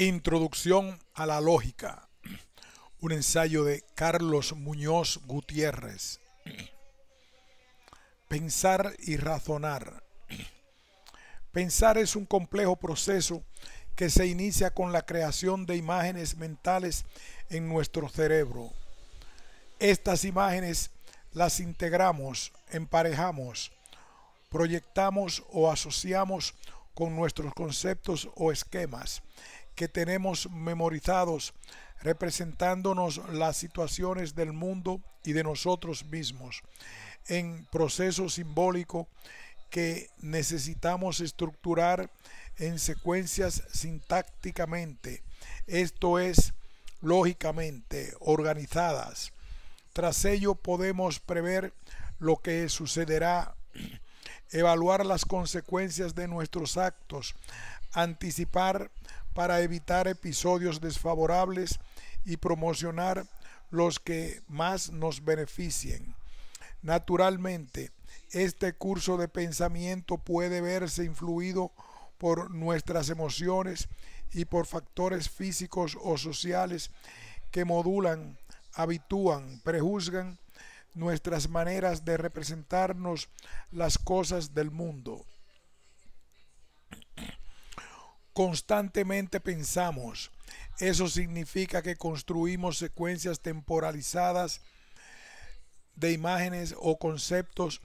Introducción a la lógica. Un ensayo de Carlos Muñoz Gutiérrez. Pensar y razonar. Pensar es un complejo proceso que se inicia con la creación de imágenes mentales en nuestro cerebro. Estas imágenes las integramos, emparejamos, proyectamos o asociamos con nuestros conceptos o esquemas que tenemos memorizados, representándonos las situaciones del mundo y de nosotros mismos, en proceso simbólico que necesitamos estructurar en secuencias sintácticamente, esto es, lógicamente organizadas. Tras ello podemos prever lo que sucederá, evaluar las consecuencias de nuestros actos, anticipar para evitar episodios desfavorables y promocionar los que más nos beneficien. Naturalmente, este curso de pensamiento puede verse influido por nuestras emociones y por factores físicos o sociales que modulan, habitúan, prejuzgan nuestras maneras de representarnos las cosas del mundo. constantemente pensamos. Eso significa que construimos secuencias temporalizadas de imágenes o conceptos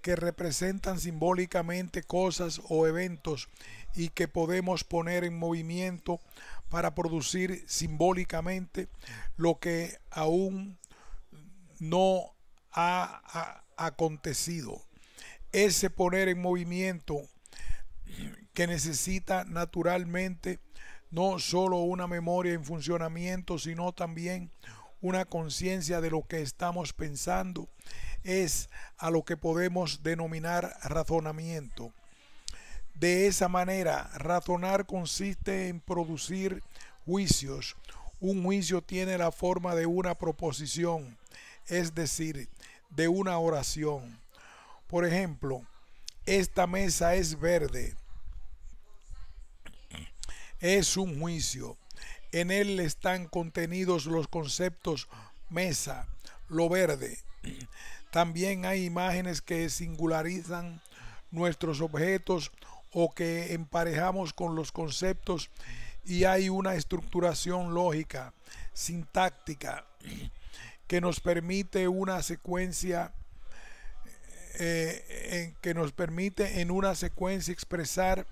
que representan simbólicamente cosas o eventos y que podemos poner en movimiento para producir simbólicamente lo que aún no ha, acontecido. Ese poner en movimiento que necesita naturalmente no solo una memoria en funcionamiento, sino también una conciencia de lo que estamos pensando, es a lo que podemos denominar razonamiento. De esa manera, razonar consiste en producir juicios. Un juicio tiene la forma de una proposición, es decir, de una oración. Por ejemplo, esta mesa es verde es un juicio. En él están contenidos los conceptos mesa, lo verde. También hay imágenes que singularizan nuestros objetos o que emparejamos con los conceptos y hay una estructuración lógica, sintáctica, que nos permite una secuencia eh, en, que nos permite en una secuencia expresar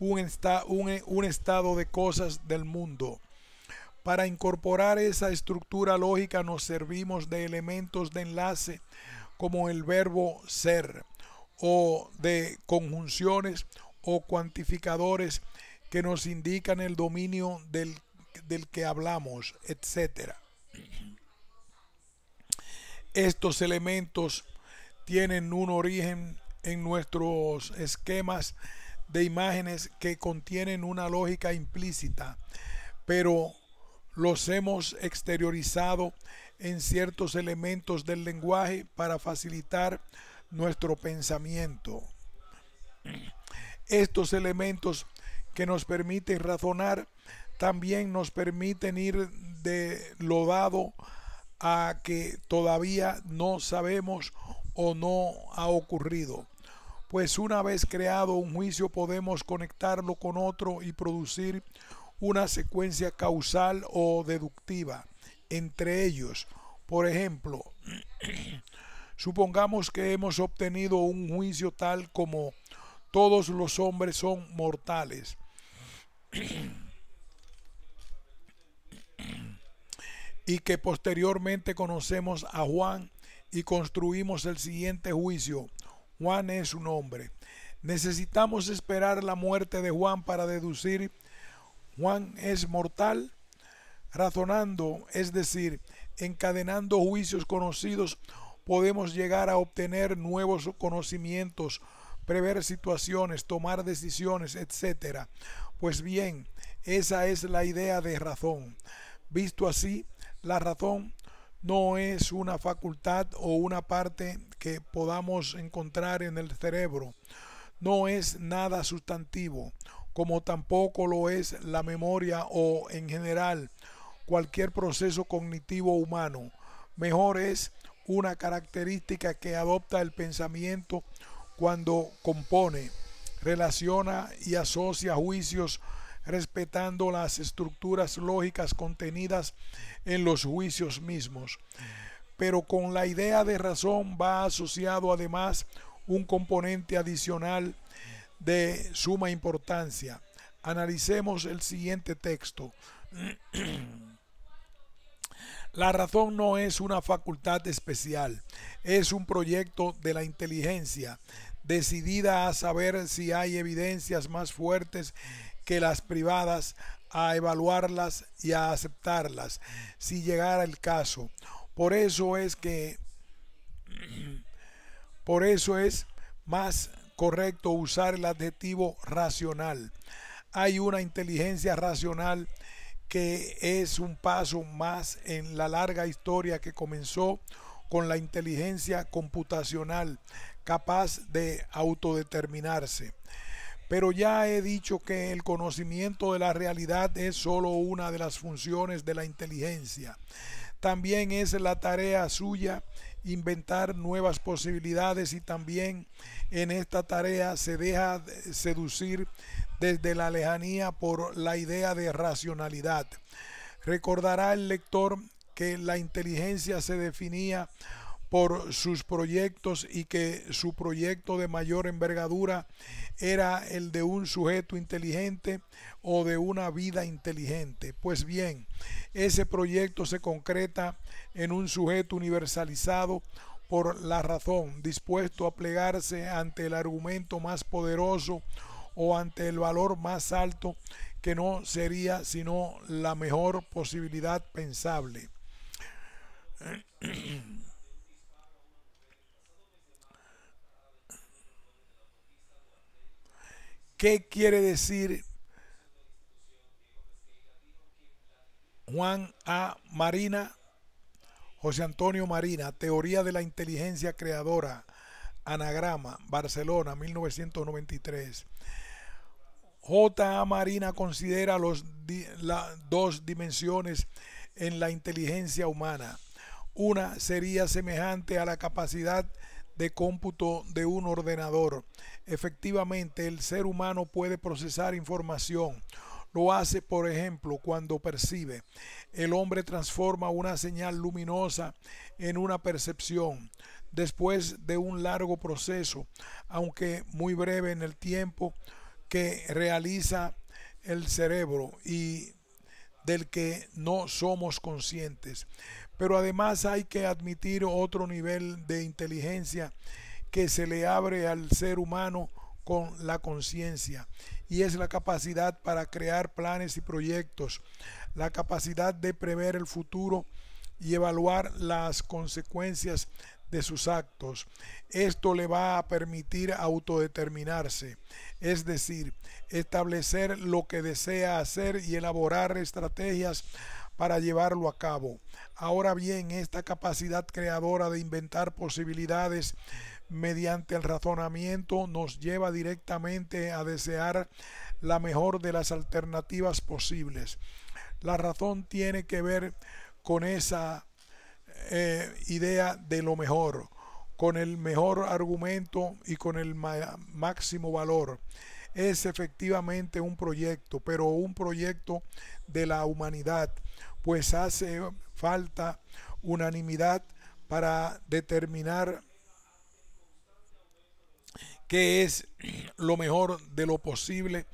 un, un, estado de cosas del mundo. Para incorporar esa estructura lógica nos servimos de elementos de enlace como el verbo ser o de conjunciones o cuantificadores que nos indican el dominio del, del que hablamos, etc. Estos elementos tienen un origen en nuestros esquemas de imágenes que contienen una lógica implícita, pero los hemos exteriorizado en ciertos elementos del lenguaje para facilitar nuestro pensamiento. Estos elementos que nos permiten razonar también nos permiten ir de lo dado a que todavía no sabemos o no ha ocurrido pues una vez creado un juicio podemos conectarlo con otro y producir una secuencia causal o deductiva entre ellos. Por ejemplo, supongamos que hemos obtenido un juicio tal como todos los hombres son mortales. y que posteriormente conocemos a Juan y construimos el siguiente juicio. Juan es un hombre. Necesitamos esperar la muerte de Juan para deducir Juan es mortal, razonando, es decir, encadenando juicios conocidos, podemos llegar a obtener nuevos conocimientos, prever situaciones, tomar decisiones, etc. Pues bien, esa es la idea de razón. Visto así, la razón no es una facultad o una parte que podamos encontrar en el cerebro. No es nada sustantivo, como tampoco lo es la memoria o en general cualquier proceso cognitivo humano. Mejor es una característica que adopta el pensamiento cuando compone, relaciona y asocia juicios respetando las estructuras lógicas contenidas en los juicios mismos. Pero con la idea de razón va asociado además un componente adicional de suma importancia. Analicemos el siguiente texto. La razón no es una facultad especial, es un proyecto de la inteligencia, decidida a saber si hay evidencias más fuertes que las privadas a evaluarlas y a aceptarlas si llegara el caso. Por eso es que por eso es más correcto usar el adjetivo racional. Hay una inteligencia racional que es un paso más en la larga historia que comenzó con la inteligencia computacional capaz de autodeterminarse pero ya he dicho que el conocimiento de la realidad es solo una de las funciones de la inteligencia. También es la tarea suya inventar nuevas posibilidades y también en esta tarea se deja seducir desde la lejanía por la idea de racionalidad. Recordará el lector que la inteligencia se definía por sus proyectos y que su proyecto de mayor envergadura era el de un sujeto inteligente o de una vida inteligente. Pues bien, ese proyecto se concreta en un sujeto universalizado por la razón, dispuesto a plegarse ante el argumento más poderoso o ante el valor más alto que no sería sino la mejor posibilidad pensable. ¿Qué quiere decir Juan A. Marina? José Antonio Marina, Teoría de la Inteligencia Creadora, Anagrama, Barcelona, 1993. J. A. Marina considera los dos dimensiones en la inteligencia humana. Una sería semejante a la capacidad de de cómputo de un ordenador. Efectivamente, el ser humano puede procesar información. Lo hace, por ejemplo, cuando percibe. El hombre transforma una señal luminosa en una percepción. Después de un largo proceso, aunque muy breve en el tiempo, que realiza el cerebro y del que no somos conscientes pero además hay que admitir otro nivel de inteligencia que se le abre al ser humano con la conciencia y es la capacidad para crear planes y proyectos, la capacidad de prever el futuro y evaluar las consecuencias de sus actos. Esto le va a permitir autodeterminarse, es decir, establecer lo que desea hacer y elaborar estrategias para llevarlo a cabo. Ahora bien, esta capacidad creadora de inventar posibilidades mediante el razonamiento nos lleva directamente a desear la mejor de las alternativas posibles. La razón tiene que ver con esa eh, idea de lo mejor, con el mejor argumento y con el máximo valor. Es efectivamente un proyecto, pero un proyecto de la humanidad, pues hace falta unanimidad para determinar qué es lo mejor de lo posible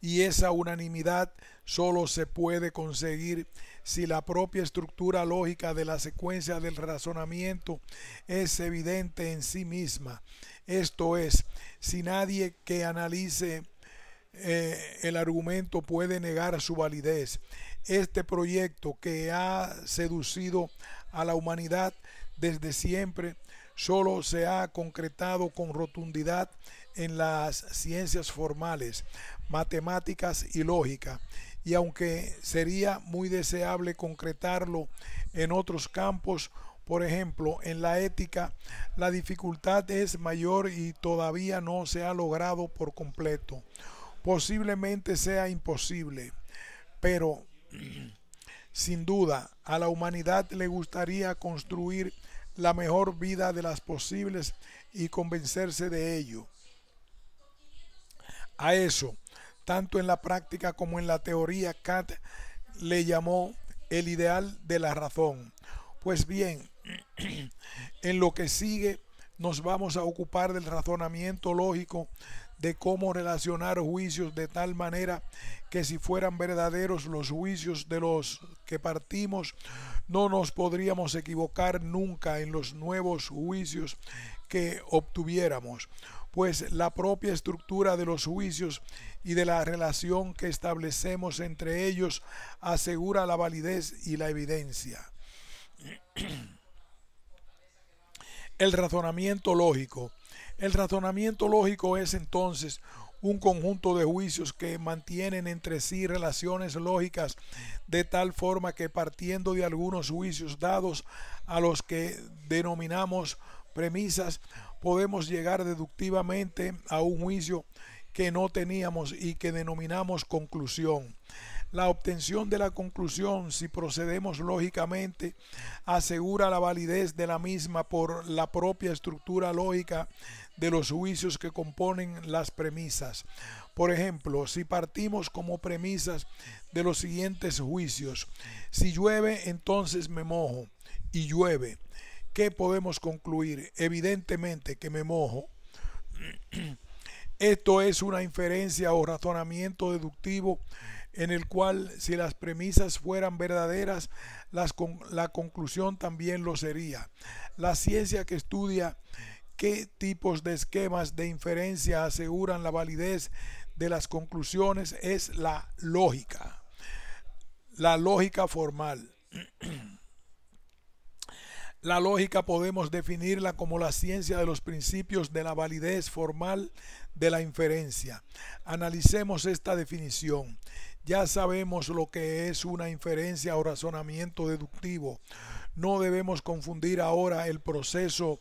y esa unanimidad solo se puede conseguir si la propia estructura lógica de la secuencia del razonamiento es evidente en sí misma. Esto es, si nadie que analice eh, el argumento puede negar su validez este proyecto que ha seducido a la humanidad desde siempre solo se ha concretado con rotundidad en las ciencias formales, matemáticas y lógica, y aunque sería muy deseable concretarlo en otros campos, por ejemplo, en la ética, la dificultad es mayor y todavía no se ha logrado por completo. Posiblemente sea imposible, pero Sin duda, a la humanidad le gustaría construir la mejor vida de las posibles y convencerse de ello. A eso, tanto en la práctica como en la teoría, Kant le llamó el ideal de la razón. Pues bien, en lo que sigue nos vamos a ocupar del razonamiento lógico de cómo relacionar juicios de tal manera que si fueran verdaderos los juicios de los que partimos, no nos podríamos equivocar nunca en los nuevos juicios que obtuviéramos pues la propia estructura de los juicios y de la relación que establecemos entre ellos asegura la validez y la evidencia. El razonamiento lógico el razonamiento lógico es entonces un conjunto de juicios que mantienen entre sí relaciones lógicas de tal forma que partiendo de algunos juicios dados a los que denominamos premisas, podemos llegar deductivamente a un juicio que no teníamos y que denominamos conclusión. La obtención de la conclusión, si procedemos lógicamente, asegura la validez de la misma por la propia estructura lógica de los juicios que componen las premisas. Por ejemplo, si partimos como premisas de los siguientes juicios, si llueve, entonces me mojo y llueve. ¿Qué podemos concluir? Evidentemente que me mojo. Esto es una inferencia o razonamiento deductivo en el cual si las premisas fueran verdaderas, la conclusión también lo sería. La ciencia que estudia qué tipos de esquemas de inferencia aseguran la validez de las conclusiones es la lógica, la lógica formal. La lógica podemos definirla como la ciencia de los principios de la validez formal de la inferencia. Analicemos esta definición. Ya sabemos lo que es una inferencia o razonamiento deductivo. No debemos confundir ahora el proceso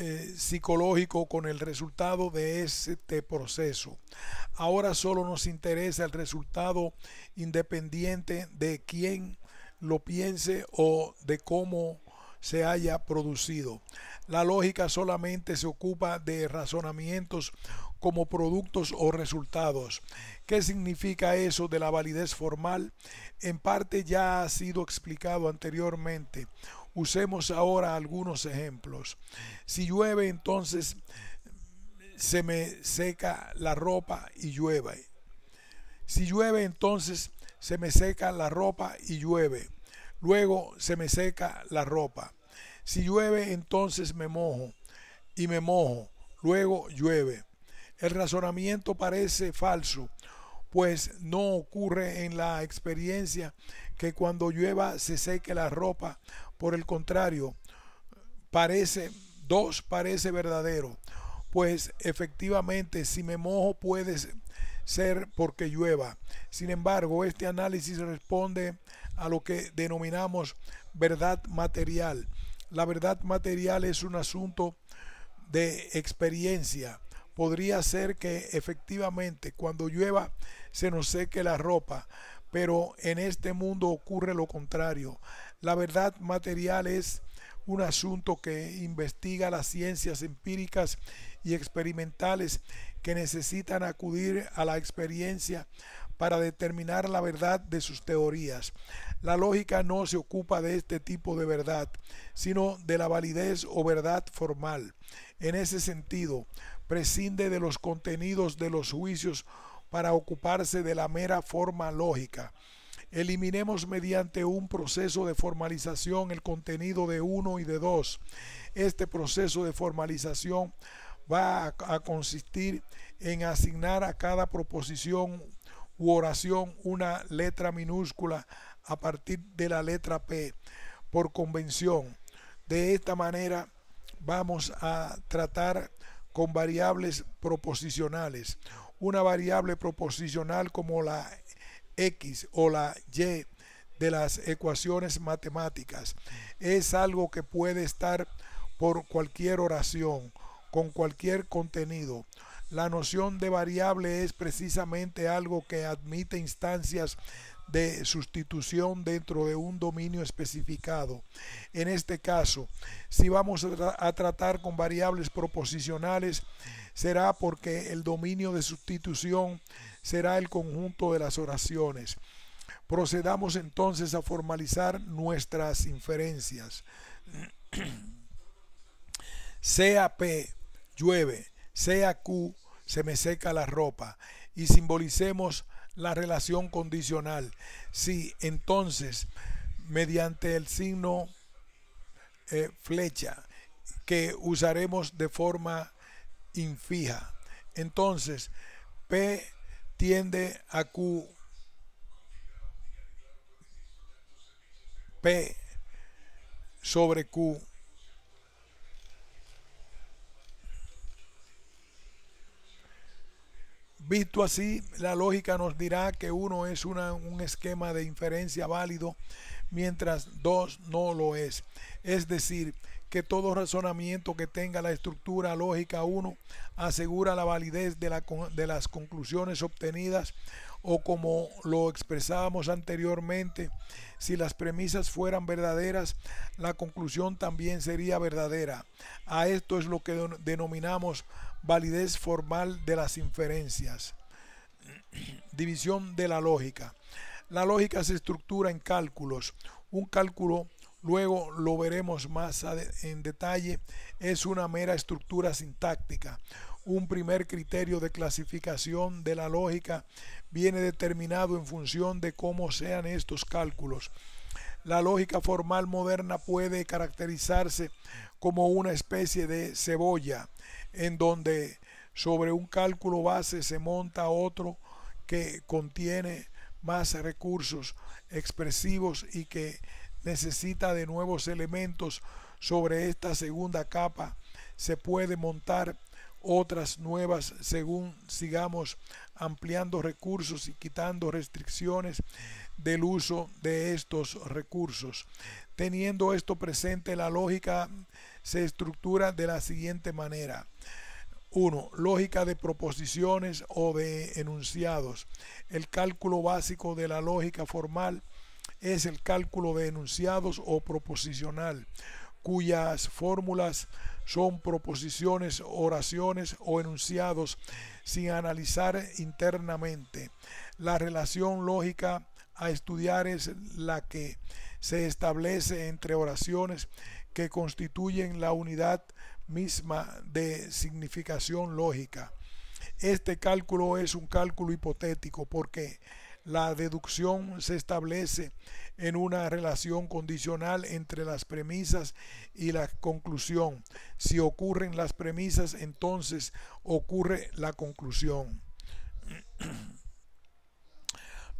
eh, psicológico con el resultado de este proceso. Ahora solo nos interesa el resultado independiente de quién lo piense o de cómo se haya producido. La lógica solamente se ocupa de razonamientos como productos o resultados. ¿Qué significa eso de la validez formal? En parte ya ha sido explicado anteriormente. Usemos ahora algunos ejemplos. Si llueve, entonces se me seca la ropa y llueve. Si llueve, entonces se me seca la ropa y llueve. Luego se me seca la ropa. Si llueve, entonces me mojo y me mojo. Luego llueve. El razonamiento parece falso, pues no ocurre en la experiencia que cuando llueva se seque la ropa. Por el contrario, parece, dos parece verdadero, pues efectivamente si me mojo puede ser porque llueva. Sin embargo, este análisis responde a lo que denominamos verdad material. La verdad material es un asunto de experiencia podría ser que efectivamente cuando llueva se nos seque la ropa, pero en este mundo ocurre lo contrario. La verdad material es un asunto que investiga las ciencias empíricas y experimentales que necesitan acudir a la experiencia para determinar la verdad de sus teorías. La lógica no se ocupa de este tipo de verdad, sino de la validez o verdad formal. En ese sentido, prescinde de los contenidos de los juicios para ocuparse de la mera forma lógica. Eliminemos mediante un proceso de formalización el contenido de uno y de dos. Este proceso de formalización va a, consistir en asignar a cada proposición u oración una letra minúscula a partir de la letra P por convención. De esta manera vamos a tratar con variables proposicionales. Una variable proposicional como la X o la Y de las ecuaciones matemáticas es algo que puede estar por cualquier oración, con cualquier contenido. La noción de variable es precisamente algo que admite instancias de sustitución dentro de un dominio especificado. En este caso, si vamos a, tratar con variables proposicionales, será porque el dominio de sustitución será el conjunto de las oraciones. Procedamos entonces a formalizar nuestras inferencias. Sea p llueve, sea q se me seca la ropa y simbolicemos la relación condicional. si entonces, mediante el signo eh, flecha que usaremos de forma infija. Entonces, P tiende a Q. P sobre Q Visto así, la lógica nos dirá que uno es un esquema de inferencia válido, mientras dos no lo es. Es decir, que todo razonamiento que tenga la estructura lógica 1 asegura la validez de, de las conclusiones obtenidas o como lo expresábamos anteriormente, si las premisas fueran verdaderas, la conclusión también sería verdadera. A esto es lo que denominamos validez formal de las inferencias. División de la lógica. La lógica se estructura en cálculos. Un cálculo, luego lo veremos más en detalle, es una mera estructura sintáctica. Un primer criterio de clasificación de la lógica viene determinado en función de cómo sean estos cálculos. La lógica formal moderna puede caracterizarse como una especie de cebolla en donde sobre un cálculo base se monta otro que contiene más recursos expresivos y que necesita de nuevos elementos sobre esta segunda capa se puede montar otras nuevas según sigamos ampliando recursos y quitando restricciones del uso de estos recursos. Teniendo esto presente, la lógica se estructura de la siguiente manera. 1. Lógica de proposiciones o de enunciados. El cálculo básico de la lógica formal es el cálculo de enunciados o proposicional, cuyas fórmulas son proposiciones, oraciones o enunciados sin analizar internamente. La relación lógica a estudiar es la que se establece entre oraciones que constituyen la unidad misma de significación lógica. Este cálculo es un cálculo hipotético porque la deducción se establece en una relación condicional entre las premisas y la conclusión. Si ocurren las premisas, entonces ocurre la conclusión.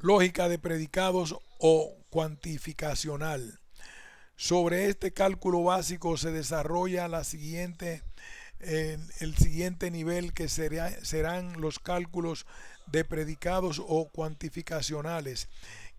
Lógica de predicados o cuantificacional. Sobre este cálculo básico se desarrolla la siguiente, eh, el siguiente nivel que serán los cálculos de predicados o cuantificacionales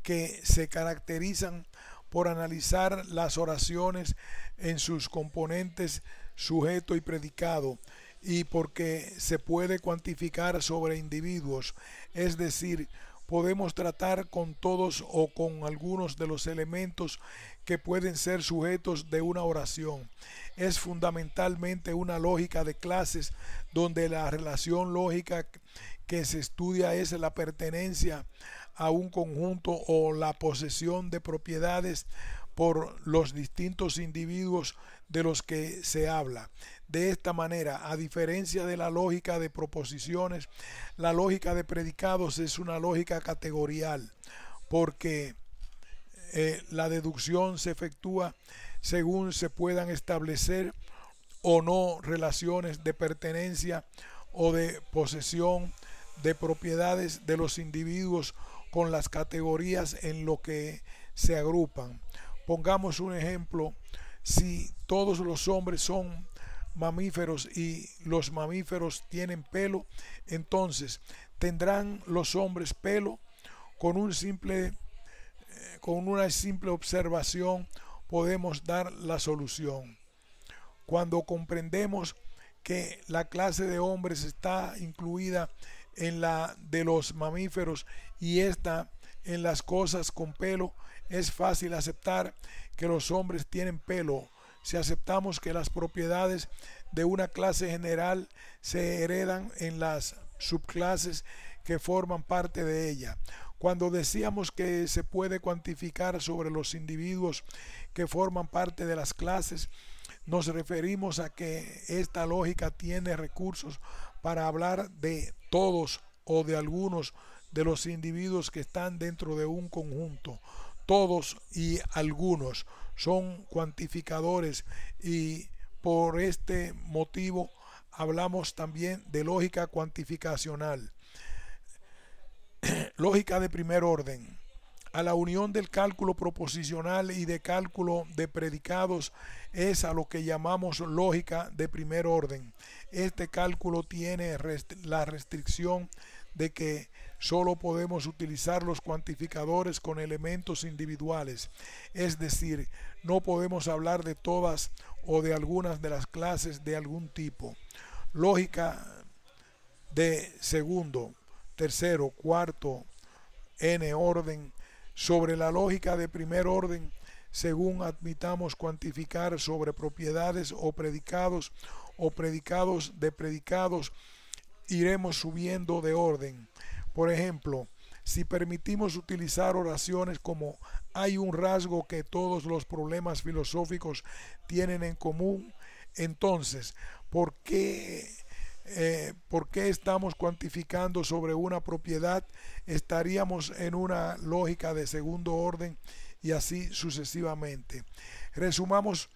que se caracterizan por analizar las oraciones en sus componentes sujeto y predicado y porque se puede cuantificar sobre individuos, es decir, podemos tratar con todos o con algunos de los elementos que pueden ser sujetos de una oración. Es fundamentalmente una lógica de clases donde la relación lógica que se estudia es la pertenencia a un conjunto o la posesión de propiedades por los distintos individuos de los que se habla. De esta manera, a diferencia de la lógica de proposiciones, la lógica de predicados es una lógica categorial, porque eh, la deducción se efectúa según se puedan establecer o no relaciones de pertenencia o de posesión de propiedades de los individuos con las categorías en lo que se agrupan. Pongamos un ejemplo, si todos los hombres son mamíferos y los mamíferos tienen pelo, entonces tendrán los hombres pelo con un simple eh, con una simple observación podemos dar la solución. Cuando comprendemos que la clase de hombres está incluida en la de los mamíferos y esta en las cosas con pelo, es fácil aceptar que los hombres tienen pelo. Si aceptamos que las propiedades de una clase general se heredan en las subclases que forman parte de ella. Cuando decíamos que se puede cuantificar sobre los individuos que forman parte de las clases, nos referimos a que esta lógica tiene recursos para hablar de todos o de algunos de los individuos que están dentro de un conjunto. Todos y algunos son cuantificadores y por este motivo hablamos también de lógica cuantificacional lógica de primer orden, a la unión del cálculo proposicional y de cálculo de predicados es a lo que llamamos lógica de primer orden. Este cálculo tiene la restricción de que solo podemos utilizar los cuantificadores con elementos individuales, es decir, no podemos hablar de todas o de algunas de las clases de algún tipo. Lógica de segundo, tercero, cuarto, n orden sobre la lógica de primer orden según admitamos cuantificar sobre propiedades o predicados o predicados de predicados, iremos subiendo de orden. Por ejemplo, si permitimos utilizar oraciones como hay un rasgo que todos los problemas filosóficos tienen en común, entonces, ¿por qué eh, por qué estamos cuantificando sobre una propiedad, estaríamos en una lógica de segundo orden y así sucesivamente. Resumamos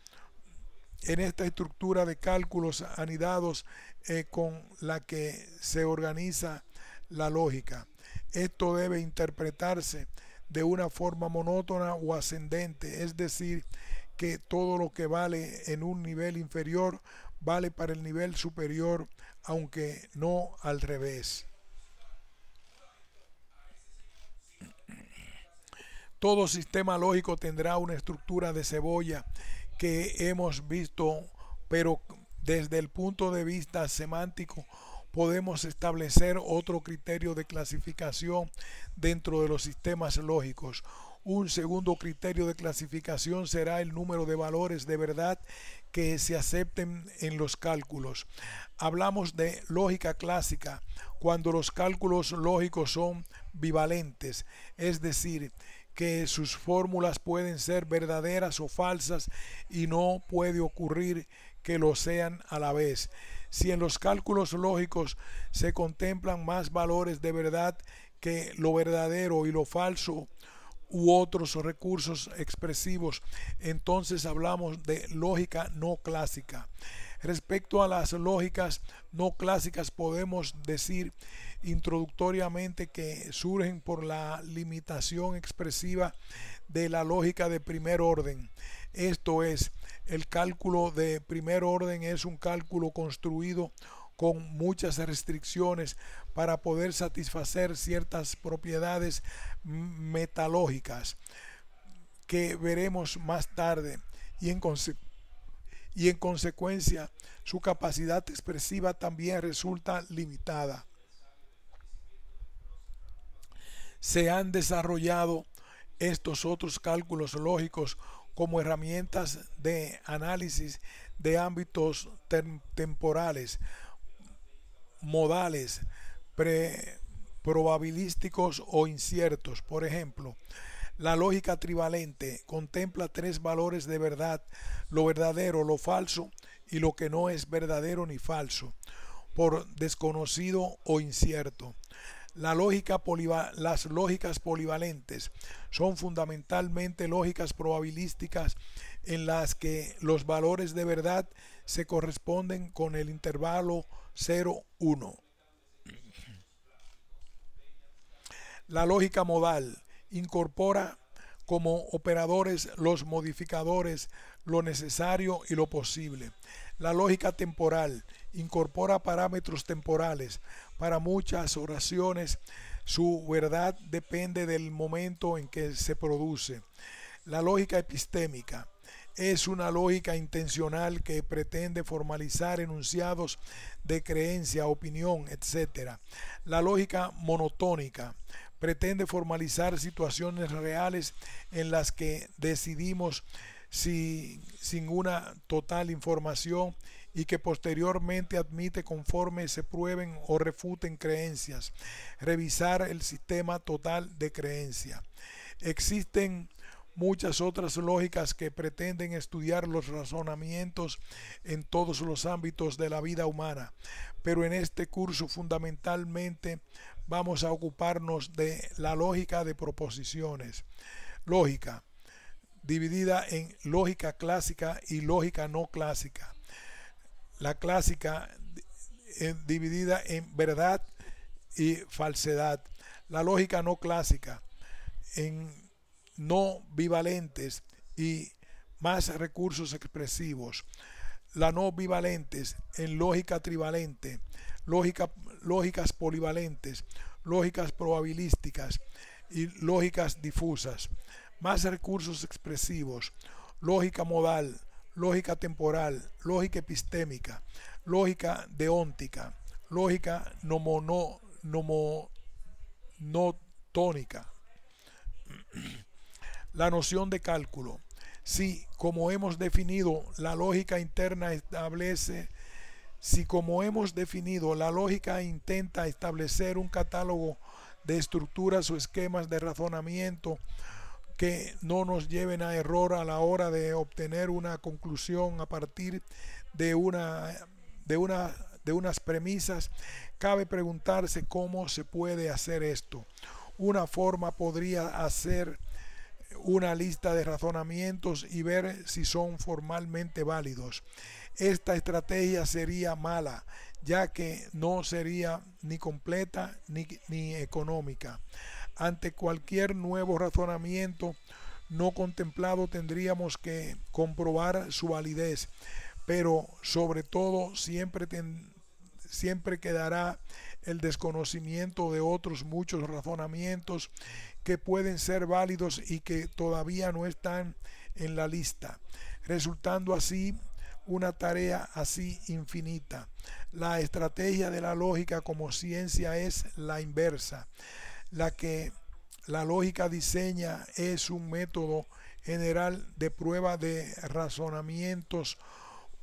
en esta estructura de cálculos anidados eh, con la que se organiza la lógica. Esto debe interpretarse de una forma monótona o ascendente, es decir, que todo lo que vale en un nivel inferior vale para el nivel superior aunque no al revés. Todo sistema lógico tendrá una estructura de cebolla que hemos visto, pero desde el punto de vista semántico podemos establecer otro criterio de clasificación dentro de los sistemas lógicos. Un segundo criterio de clasificación será el número de valores de verdad que se acepten en los cálculos. Hablamos de lógica clásica cuando los cálculos lógicos son bivalentes, es decir, que sus fórmulas pueden ser verdaderas o falsas y no puede ocurrir que lo sean a la vez. Si en los cálculos lógicos se contemplan más valores de verdad que lo verdadero y lo falso, u otros recursos expresivos, entonces hablamos de lógica no clásica. Respecto a las lógicas no clásicas, podemos decir introductoriamente que surgen por la limitación expresiva de la lógica de primer orden. Esto es, el cálculo de primer orden es un cálculo construido con muchas restricciones para poder satisfacer ciertas propiedades metalógicas que veremos más tarde y en, consecuencia su capacidad expresiva también resulta limitada. Se han desarrollado estos otros cálculos lógicos como herramientas de análisis de ámbitos temporales, modales, probabilísticos o inciertos. Por ejemplo, la lógica trivalente contempla tres valores de verdad, lo verdadero, lo falso y lo que no es verdadero ni falso, por desconocido o incierto. La lógica las lógicas polivalentes son fundamentalmente lógicas probabilísticas en las que los valores de verdad se corresponden con el intervalo 0, 1 La lógica modal incorpora como operadores los modificadores, lo necesario y lo posible. La lógica temporal incorpora parámetros temporales. Para muchas oraciones su verdad depende del momento en que se produce. La lógica epistémica es una lógica intencional que pretende formalizar enunciados de creencia, opinión, etc. La lógica monotónica pretende formalizar situaciones reales en las que decidimos si, sin una total información y que posteriormente admite conforme se prueben o refuten creencias. Revisar el sistema total de creencia. Existen muchas otras lógicas que pretenden estudiar los razonamientos en todos los ámbitos de la vida humana. Pero en este curso fundamentalmente vamos a ocuparnos de la lógica de proposiciones. Lógica, dividida en lógica clásica y lógica no clásica. La clásica eh, dividida en verdad y falsedad. La lógica no clásica en no bivalentes y más recursos expresivos. La no bivalentes en lógica trivalente, lógica, lógicas polivalentes, lógicas probabilísticas y lógicas difusas. Más recursos expresivos, lógica modal, lógica temporal, lógica epistémica, lógica deóntica, lógica no Nomo, la noción de cálculo. Si, como hemos definido, la lógica interna establece, si como hemos definido, la lógica intenta establecer un catálogo de estructuras o esquemas de razonamiento que no nos lleven a error a la hora de obtener una conclusión a partir de una de una de unas premisas, cabe preguntarse cómo se puede hacer esto. Una forma podría hacer una lista de razonamientos y ver si son formalmente válidos. Esta estrategia sería mala, ya que no sería ni completa ni, económica. Ante cualquier nuevo razonamiento no contemplado tendríamos que comprobar su validez, pero sobre todo siempre siempre quedará el desconocimiento de otros muchos razonamientos que pueden ser válidos y que todavía no están en la lista, resultando así una tarea así infinita. La estrategia de la lógica como ciencia es la inversa. La que la lógica diseña es un método general de prueba de razonamientos,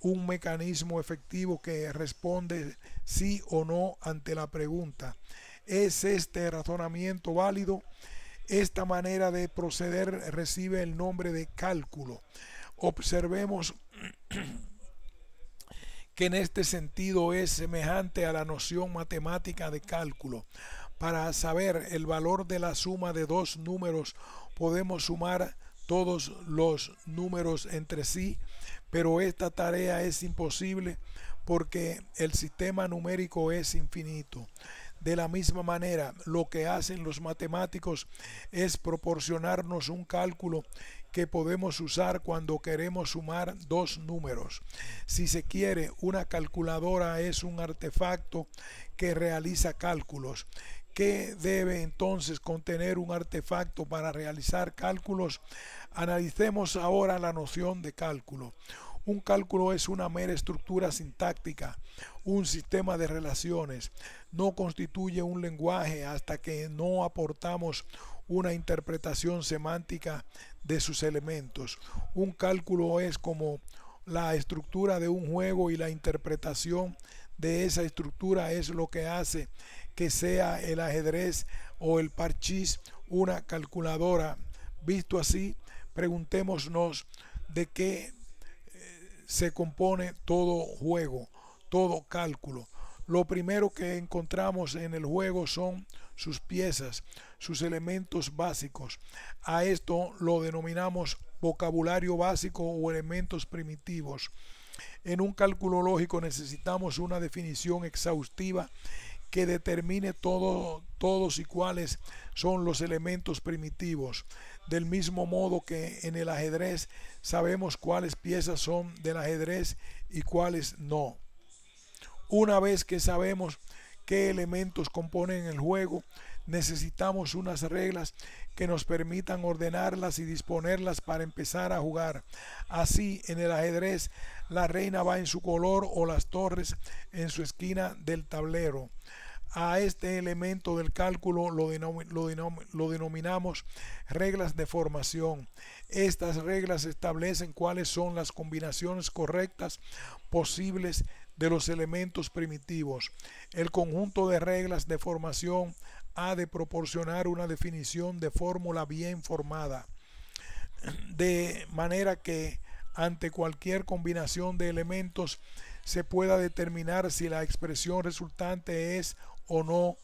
un mecanismo efectivo que responde sí o no ante la pregunta. ¿Es este razonamiento válido? Esta manera de proceder recibe el nombre de cálculo. Observemos que en este sentido es semejante a la noción matemática de cálculo. Para saber el valor de la suma de dos números podemos sumar todos los números entre sí, pero esta tarea es imposible porque el sistema numérico es infinito. De la misma manera, lo que hacen los matemáticos es proporcionarnos un cálculo que podemos usar cuando queremos sumar dos números. Si se quiere, una calculadora es un artefacto que realiza cálculos. ¿Qué debe entonces contener un artefacto para realizar cálculos? Analicemos ahora la noción de cálculo. Un cálculo es una mera estructura sintáctica un sistema de relaciones, no constituye un lenguaje hasta que no aportamos una interpretación semántica de sus elementos. Un cálculo es como la estructura de un juego y la interpretación de esa estructura es lo que hace que sea el ajedrez o el parchís una calculadora. Visto así, preguntémonos de qué eh, se compone todo juego todo cálculo. Lo primero que encontramos en el juego son sus piezas, sus elementos básicos. A esto lo denominamos vocabulario básico o elementos primitivos. En un cálculo lógico necesitamos una definición exhaustiva que determine todos y cuáles son los elementos primitivos. Del mismo modo que en el ajedrez sabemos cuáles piezas son del ajedrez y cuáles no. Una vez que sabemos qué elementos componen el juego, necesitamos unas reglas que nos permitan ordenarlas y disponerlas para empezar a jugar. Así, en el ajedrez, la reina va en su color o las torres en su esquina del tablero. A este elemento del cálculo lo, denominamos reglas de formación. Estas reglas establecen cuáles son las combinaciones correctas posibles de los elementos primitivos. El conjunto de reglas de formación ha de proporcionar una definición de fórmula bien formada, de manera que ante cualquier combinación de elementos se pueda determinar si la expresión resultante es o no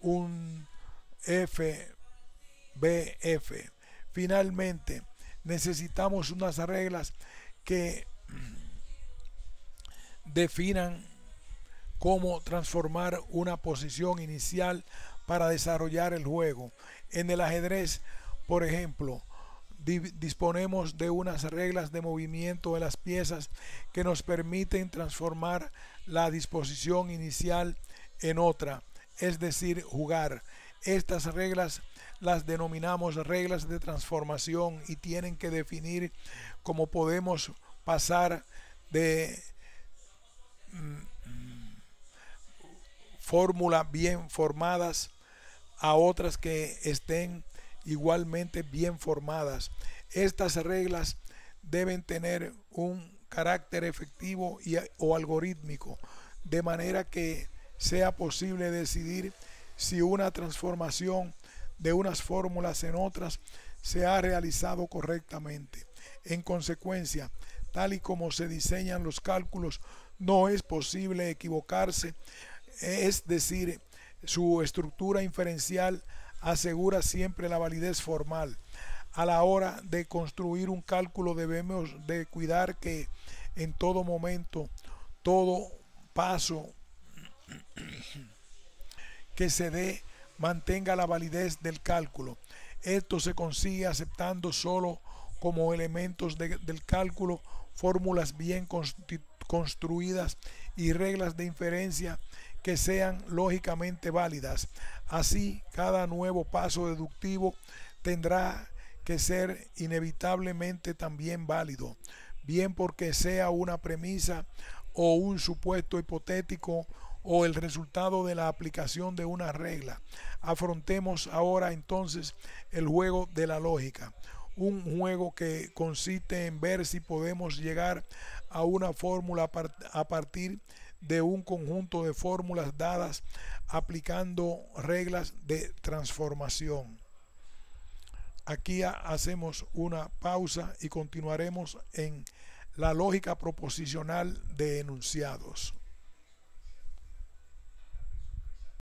un FBF. Finalmente, necesitamos unas reglas que definan cómo transformar una posición inicial para desarrollar el juego. En el ajedrez, por ejemplo, disponemos de unas reglas de movimiento de las piezas que nos permiten transformar la disposición inicial en otra, es decir, jugar. Estas reglas las denominamos reglas de transformación y tienen que definir cómo podemos pasar de fórmula bien formadas a otras que estén igualmente bien formadas. Estas reglas deben tener un carácter efectivo y, o algorítmico, de manera que sea posible decidir si una transformación de unas fórmulas en otras se ha realizado correctamente. En consecuencia, tal y como se diseñan los cálculos no es posible equivocarse, es decir, su estructura inferencial asegura siempre la validez formal. A la hora de construir un cálculo debemos de cuidar que en todo momento, todo paso que se dé mantenga la validez del cálculo. Esto se consigue aceptando solo como elementos del cálculo fórmulas bien constituidas, construidas y reglas de inferencia que sean lógicamente válidas. Así, cada nuevo paso deductivo tendrá que ser inevitablemente también válido, bien porque sea una premisa o un supuesto hipotético o el resultado de la aplicación de una regla. Afrontemos ahora entonces el juego de la lógica, un juego que consiste en ver si podemos llegar a una fórmula a partir de un conjunto de fórmulas dadas aplicando reglas de transformación. Aquí hacemos una pausa y continuaremos en la lógica proposicional de enunciados.